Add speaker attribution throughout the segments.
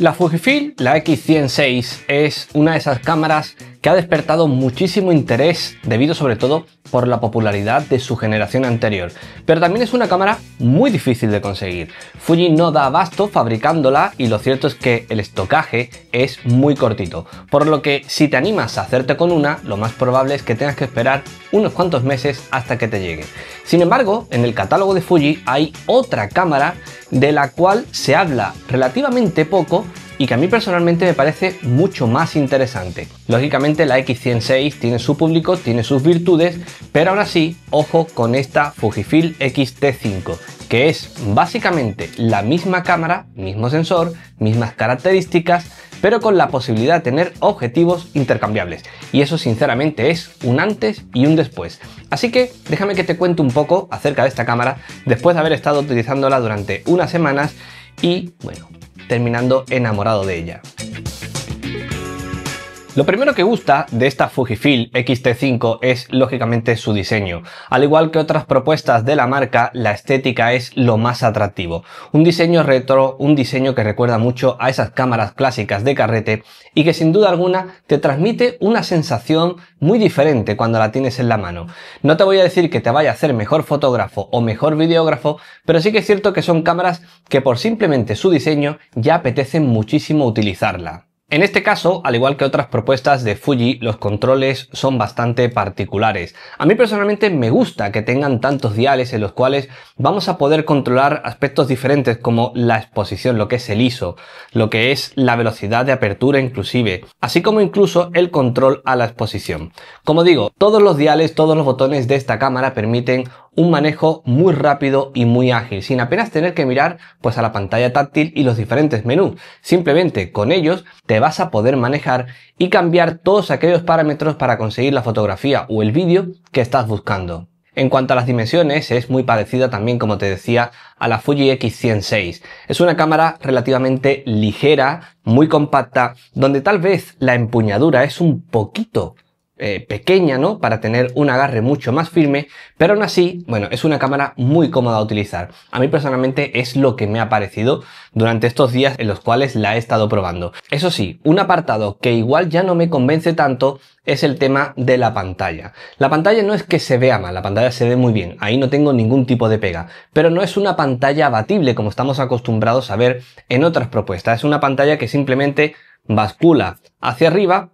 Speaker 1: La Fujifilm, la X106, es una de esas cámaras que ha despertado muchísimo interés debido sobre todo por la popularidad de su generación anterior, pero también es una cámara muy difícil de conseguir. Fuji no da abasto fabricándola y lo cierto es que el estocaje es muy cortito, por lo que si te animas a hacerte con una, lo más probable es que tengas que esperar unos cuantos meses hasta que te llegue. Sin embargo, en el catálogo de Fuji hay otra cámara de la cual se habla relativamente poco y que a mí personalmente me parece mucho más interesante. Lógicamente la X106 tiene su público, tiene sus virtudes, pero aún así, ojo con esta Fujifilm XT5, que es básicamente la misma cámara, mismo sensor, mismas características, pero con la posibilidad de tener objetivos intercambiables. Y eso sinceramente es un antes y un después. Así que déjame que te cuente un poco acerca de esta cámara después de haber estado utilizándola durante unas semanas y bueno, terminando enamorado de ella. Lo primero que gusta de esta Fujifilm X-T5 es lógicamente su diseño. Al igual que otras propuestas de la marca, la estética es lo más atractivo. Un diseño retro, un diseño que recuerda mucho a esas cámaras clásicas de carrete y que sin duda alguna te transmite una sensación muy diferente cuando la tienes en la mano. No te voy a decir que te vaya a hacer mejor fotógrafo o mejor videógrafo, pero sí que es cierto que son cámaras que por simplemente su diseño ya apetecen muchísimo utilizarla. En este caso, al igual que otras propuestas de Fuji, los controles son bastante particulares. A mí personalmente me gusta que tengan tantos diales en los cuales vamos a poder controlar aspectos diferentes como la exposición, lo que es el ISO, lo que es la velocidad de apertura inclusive, así como incluso el control a la exposición. Como digo, todos los diales, todos los botones de esta cámara permiten un manejo muy rápido y muy ágil, sin apenas tener que mirar pues a la pantalla táctil y los diferentes menús. Simplemente con ellos te vas a poder manejar y cambiar todos aquellos parámetros para conseguir la fotografía o el vídeo que estás buscando. En cuanto a las dimensiones, es muy parecida también, como te decía, a la Fuji X106. Es una cámara relativamente ligera, muy compacta, donde tal vez la empuñadura es un poquito eh, pequeña, ¿no? Para tener un agarre mucho más firme, pero aún así, bueno, es una cámara muy cómoda a utilizar. A mí personalmente es lo que me ha parecido durante estos días en los cuales la he estado probando. Eso sí, un apartado que igual ya no me convence tanto es el tema de la pantalla. La pantalla no es que se vea mal, la pantalla se ve muy bien, ahí no tengo ningún tipo de pega, pero no es una pantalla abatible como estamos acostumbrados a ver en otras propuestas, es una pantalla que simplemente bascula hacia arriba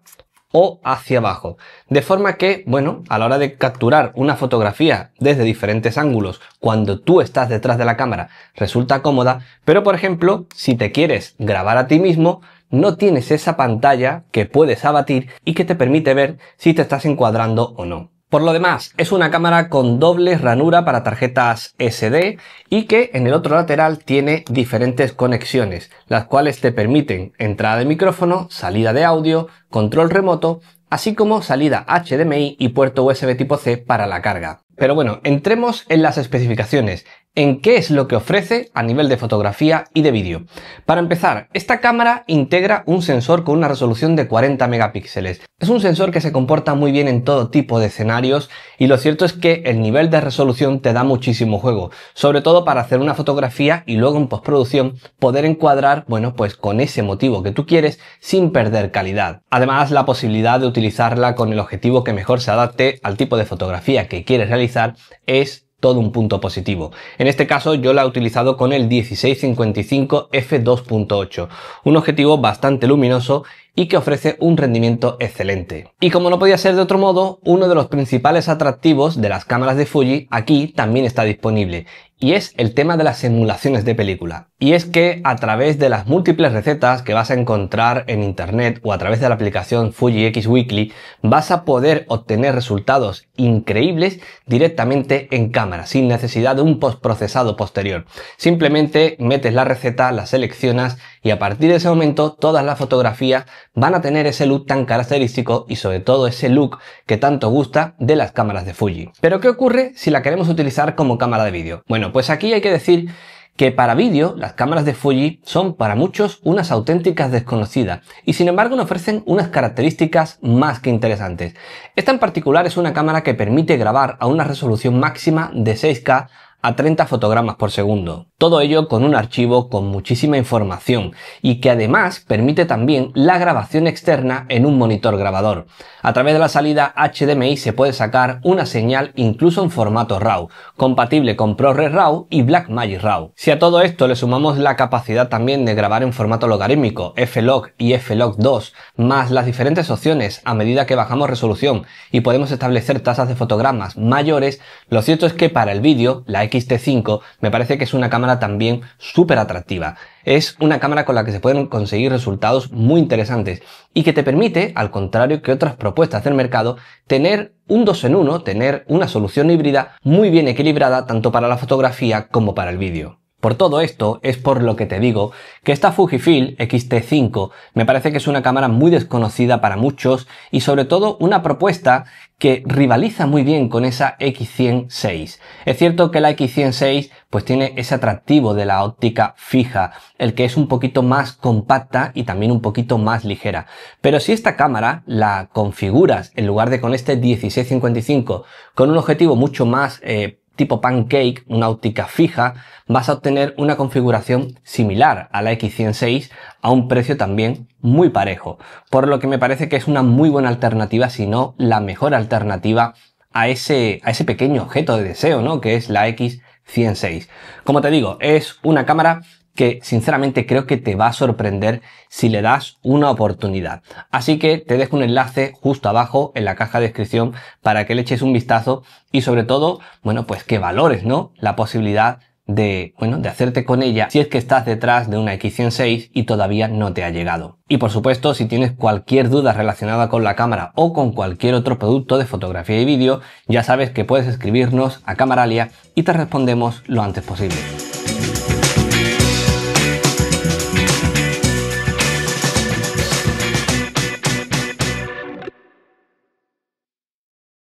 Speaker 1: o hacia abajo. De forma que, bueno, a la hora de capturar una fotografía desde diferentes ángulos cuando tú estás detrás de la cámara resulta cómoda, pero por ejemplo, si te quieres grabar a ti mismo, no tienes esa pantalla que puedes abatir y que te permite ver si te estás encuadrando o no. Por lo demás, es una cámara con doble ranura para tarjetas SD y que en el otro lateral tiene diferentes conexiones, las cuales te permiten entrada de micrófono, salida de audio, control remoto, así como salida HDMI y puerto USB tipo C para la carga. Pero bueno, entremos en las especificaciones en qué es lo que ofrece a nivel de fotografía y de vídeo. Para empezar, esta cámara integra un sensor con una resolución de 40 megapíxeles. Es un sensor que se comporta muy bien en todo tipo de escenarios y lo cierto es que el nivel de resolución te da muchísimo juego, sobre todo para hacer una fotografía y luego en postproducción poder encuadrar, bueno, pues con ese motivo que tú quieres sin perder calidad. Además, la posibilidad de utilizarla con el objetivo que mejor se adapte al tipo de fotografía que quieres realizar es todo un punto positivo. En este caso yo la he utilizado con el 1655 f2.8, un objetivo bastante luminoso y que ofrece un rendimiento excelente. Y como no podía ser de otro modo, uno de los principales atractivos de las cámaras de Fuji aquí también está disponible y es el tema de las emulaciones de película. Y es que a través de las múltiples recetas que vas a encontrar en internet o a través de la aplicación Fuji X Weekly, vas a poder obtener resultados increíbles directamente en cámara, sin necesidad de un postprocesado posterior. Simplemente metes la receta, la seleccionas y a partir de ese momento todas las fotografías van a tener ese look tan característico y sobre todo ese look que tanto gusta de las cámaras de Fuji. Pero ¿qué ocurre si la queremos utilizar como cámara de vídeo? Bueno, pues aquí hay que decir que para vídeo las cámaras de Fuji son para muchos unas auténticas desconocidas y sin embargo nos ofrecen unas características más que interesantes. Esta en particular es una cámara que permite grabar a una resolución máxima de 6K a 30 fotogramas por segundo. Todo ello con un archivo con muchísima información y que además permite también la grabación externa en un monitor grabador. A través de la salida HDMI se puede sacar una señal incluso en formato RAW, compatible con ProRes RAW y Blackmagic RAW. Si a todo esto le sumamos la capacidad también de grabar en formato logarítmico, F-Log y f log 2, más las diferentes opciones a medida que bajamos resolución y podemos establecer tasas de fotogramas mayores, lo cierto es que para el vídeo la XT5 me parece que es una cámara también súper atractiva. Es una cámara con la que se pueden conseguir resultados muy interesantes y que te permite, al contrario que otras propuestas del mercado, tener un 2 en 1, tener una solución híbrida muy bien equilibrada tanto para la fotografía como para el vídeo. Por todo esto es por lo que te digo que esta Fujifilm xt 5 me parece que es una cámara muy desconocida para muchos y sobre todo una propuesta que rivaliza muy bien con esa X106. Es cierto que la X106 pues tiene ese atractivo de la óptica fija, el que es un poquito más compacta y también un poquito más ligera. Pero si esta cámara la configuras en lugar de con este 1655 con un objetivo mucho más eh, tipo pancake, una óptica fija, vas a obtener una configuración similar a la X106 a un precio también muy parejo, por lo que me parece que es una muy buena alternativa, si no la mejor alternativa a ese, a ese pequeño objeto de deseo, ¿no? Que es la X106. Como te digo, es una cámara que sinceramente creo que te va a sorprender si le das una oportunidad. Así que te dejo un enlace justo abajo en la caja de descripción para que le eches un vistazo y sobre todo, bueno, pues que valores, ¿no? La posibilidad de, bueno, de hacerte con ella si es que estás detrás de una X106 y todavía no te ha llegado. Y por supuesto, si tienes cualquier duda relacionada con la cámara o con cualquier otro producto de fotografía y vídeo, ya sabes que puedes escribirnos a Camaralia y te respondemos lo antes posible.